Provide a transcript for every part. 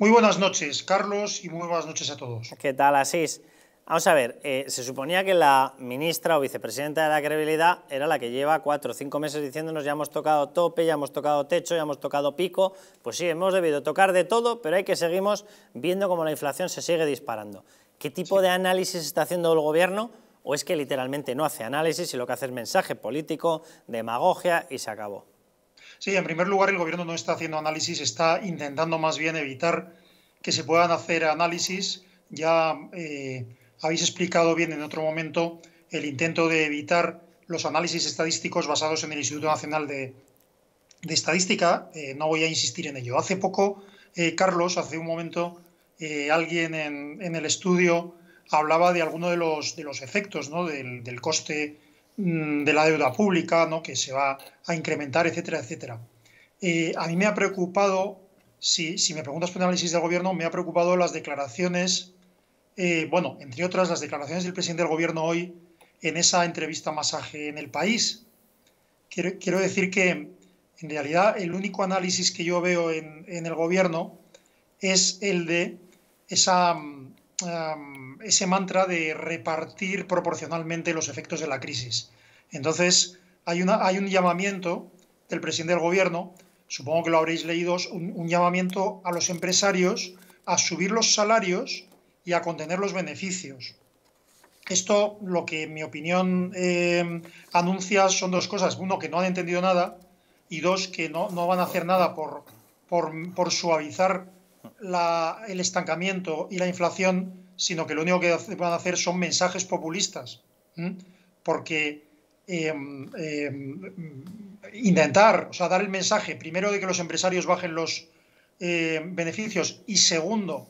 Muy buenas noches, Carlos, y muy buenas noches a todos. ¿Qué tal, Asís? Vamos a ver, eh, se suponía que la ministra o vicepresidenta de la credibilidad era la que lleva cuatro o cinco meses diciéndonos ya hemos tocado tope, ya hemos tocado techo, ya hemos tocado pico. Pues sí, hemos debido tocar de todo, pero hay que seguir viendo cómo la inflación se sigue disparando. ¿Qué tipo de análisis está haciendo el gobierno? ¿O es que literalmente no hace análisis y lo que hace es mensaje político, demagogia y se acabó? Sí, en primer lugar, el gobierno no está haciendo análisis, está intentando más bien evitar que se puedan hacer análisis. Ya eh, habéis explicado bien en otro momento el intento de evitar los análisis estadísticos basados en el Instituto Nacional de, Estadística. Eh, no voy a insistir en ello. Hace poco, eh, Carlos, hace un momento, alguien en, el estudio hablaba de alguno de los, de los efectos ¿no? del, del coste Mm, de la deuda pública, ¿no? que se va a incrementar, etcétera, etcétera. Eh, a mí me ha preocupado, si, me preguntas por el análisis del gobierno, me ha preocupado las declaraciones, eh, bueno, entre otras, las declaraciones del presidente del gobierno hoy en esa entrevista masaje en el país. Quiero, decir que, en realidad, el único análisis que yo veo en el gobierno es el de esa mm, ese mantra de repartir proporcionalmente los efectos de la crisis. Entonces, hay, un llamamiento del presidente del gobierno, supongo que lo habréis leído, un, llamamiento a los empresarios a subir los salarios y a contener los beneficios. Esto, lo que en mi opinión em, anuncia son dos cosas. Uno, que no han entendido nada y dos, que no, van a hacer nada por suavizar el estancamiento y la inflación, sino que lo único que van a hacer son mensajes populistas. Porque em, em, intentar, o sea, dar el mensaje, primero, de que los empresarios bajen los eh, beneficios y segundo,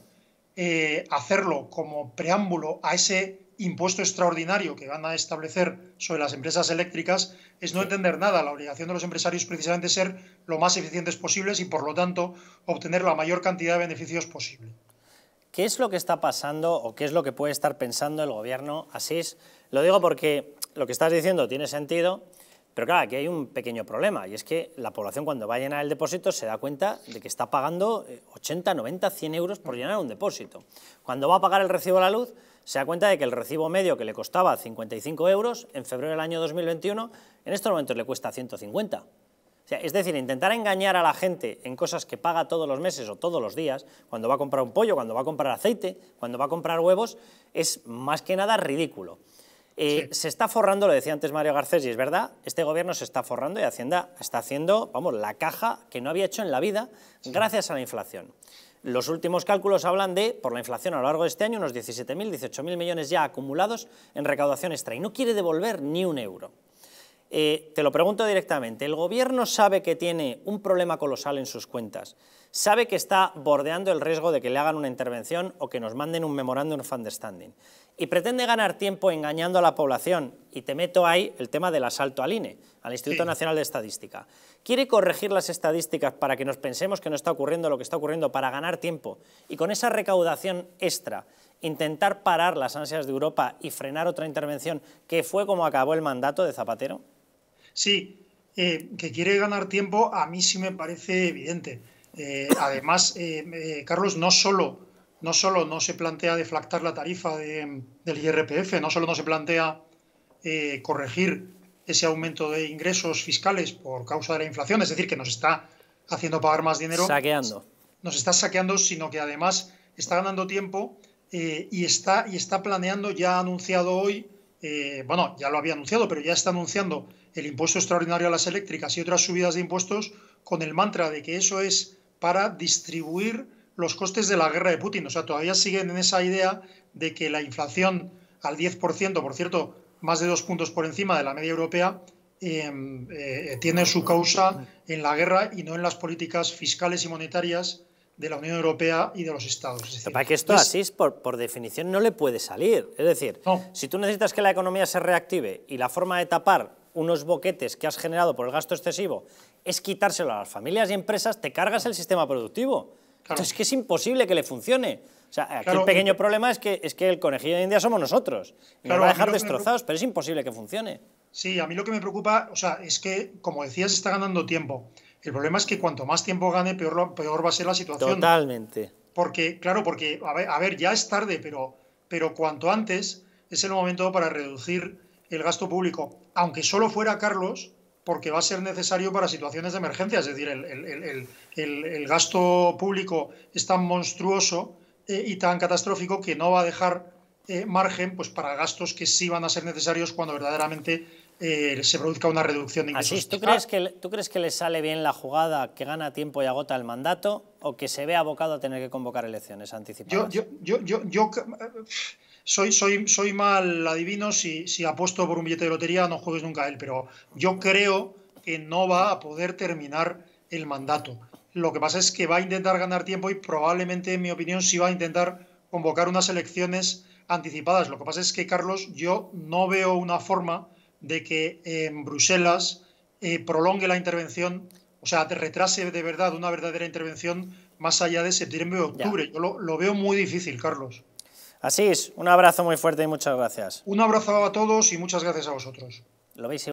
eh, hacerlo como preámbulo a ese impuesto extraordinario que van a establecer sobre las empresas eléctricas es no entender nada. La obligación de los empresarios precisamente ser lo más eficientes posibles y, por lo tanto, obtener la mayor cantidad de beneficios posible. ¿Qué es lo que está pasando o qué es lo que puede estar pensando el gobierno, Asís? Lo digo porque lo que estás diciendo tiene sentido, pero claro, que hay un pequeño problema y es que la población cuando va a llenar el depósito se da cuenta de que está pagando 80, 90, 100 euros por mm. llenar un depósito. Cuando va a pagar el recibo de la luz se da cuenta de que el recibo medio que le costaba 55 euros en febrero del año 2021, en estos momentos le cuesta 150. O es decir, intentar engañar a la gente en cosas que paga todos los meses o todos los días, cuando va a comprar un pollo, cuando va a comprar aceite, cuando va a comprar huevos, es más que nada ridículo. Eh, se está forrando, lo decía antes Mario Garcés, y es verdad, este gobierno se está forrando y Hacienda está haciendo, vamos, la caja que no había hecho en la vida gracias a la inflación. Los últimos cálculos hablan de, por la inflación a lo largo de este año, unos 17.000, 18.000 millones ya acumulados en recaudación extra y no quiere devolver ni un euro. Eh, te lo pregunto directamente, ¿el gobierno sabe que tiene un problema colosal en sus cuentas? ¿Sabe que está bordeando el riesgo de que le hagan una intervención o que nos manden un memorándum of understanding? Y pretende ganar tiempo engañando a la población, y te meto ahí el tema del asalto al INE, al Instituto Nacional de Estadística. Quiere corregir las estadísticas para que nos pensemos que no está ocurriendo lo que está ocurriendo para ganar tiempo, y con esa recaudación extra intentar parar las ansias de Europa y frenar otra intervención que fue como acabó el mandato de Zapatero? Sí, eh, que quiere ganar tiempo a mí sí me parece evidente. Eh, además, eh, Carlos, no solo, no solo no se plantea deflactar la tarifa del IRPF, no solo no se plantea corregir ese aumento de ingresos fiscales por causa de la inflación, es decir, que nos está haciendo pagar más dinero. Saqueando. Nos está saqueando, sino que además está ganando tiempo y, está, y está planeando, ya ha anunciado hoy, eh, bueno, ya lo había anunciado, pero ya está anunciando el impuesto extraordinario a las eléctricas y otras subidas de impuestos con el mantra de que eso es para distribuir los costes de la guerra de Putin. O sea, todavía siguen en esa idea de que la inflación al 10%, por cierto, más de dos puntos por encima de la media europea, em, eh, tiene su causa en la guerra y no en las políticas fiscales y monetarias de la Unión Europea y de los Estados. Es para que esto es... por, por, definición, no le puede salir. Es decir, si tú necesitas que la economía se reactive y la forma de tapar unos boquetes que has generado por el gasto excesivo es quitárselo a las familias y empresas, te cargas el sistema productivo. Entonces, es que es imposible que le funcione. O sea, el pequeño problema es que, es que el conejillo de India somos nosotros. Y nos va a dejar destrozados, pero es imposible que funcione. Sí, a mí lo que me preocupa, o sea, es que, como decías, está ganando tiempo. El problema es que cuanto más tiempo gane, peor, peor va a ser la situación. Totalmente. Porque, claro, porque, a ver, ya es tarde, pero, pero cuanto antes es el momento para reducir el gasto público, aunque solo fuera Carlos, porque va a ser necesario para situaciones de emergencia. Es decir, el, gasto público es tan monstruoso eh, y tan catastrófico que no va a dejar eh, margen pues, para gastos que sí van a ser necesarios cuando verdaderamente eh, se produzca una reducción de ingresos. ¿tú crees, ah. que, ¿tú crees que le sale bien la jugada, que gana tiempo y agota el mandato, o que se ve abocado a tener que convocar elecciones anticipadas? Yo, yo, yo, yo eh, soy, soy, soy mal adivino, si, si apuesto por un billete de lotería no juegues nunca a él, pero yo creo que no va a poder terminar el mandato. Lo que pasa es que va a intentar ganar tiempo y probablemente, en mi opinión, sí va a intentar convocar unas elecciones anticipadas. Lo que pasa es que, Carlos, yo no veo una forma de que eh, en Bruselas eh, prolongue la intervención, o sea, retrase de verdad una verdadera intervención más allá de septiembre o octubre. Yo lo, lo veo muy difícil, Carlos. Así es, un abrazo muy fuerte y muchas gracias. Un abrazo a todos y muchas gracias a vosotros. Lo veis